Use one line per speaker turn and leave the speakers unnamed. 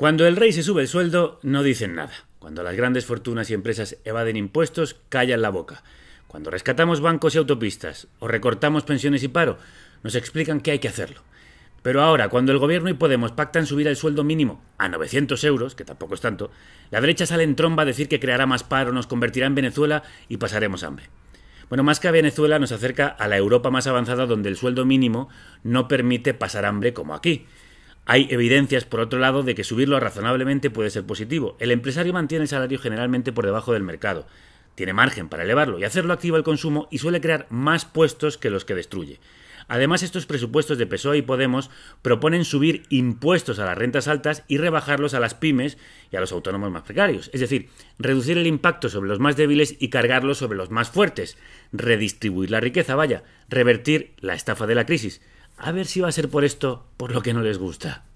Cuando el rey se sube el sueldo, no dicen nada. Cuando las grandes fortunas y empresas evaden impuestos, callan la boca. Cuando rescatamos bancos y autopistas, o recortamos pensiones y paro, nos explican que hay que hacerlo. Pero ahora, cuando el gobierno y Podemos pactan subir el sueldo mínimo a 900 euros, que tampoco es tanto, la derecha sale en tromba a decir que creará más paro, nos convertirá en Venezuela y pasaremos hambre. Bueno, más que a Venezuela nos acerca a la Europa más avanzada donde el sueldo mínimo no permite pasar hambre como aquí. Hay evidencias, por otro lado, de que subirlo razonablemente puede ser positivo. El empresario mantiene el salario generalmente por debajo del mercado, tiene margen para elevarlo y hacerlo activa el consumo y suele crear más puestos que los que destruye. Además, estos presupuestos de PSOE y Podemos proponen subir impuestos a las rentas altas y rebajarlos a las pymes y a los autónomos más precarios. Es decir, reducir el impacto sobre los más débiles y cargarlos sobre los más fuertes. Redistribuir la riqueza, vaya, revertir la estafa de la crisis. A ver si va a ser por esto por lo que no les gusta.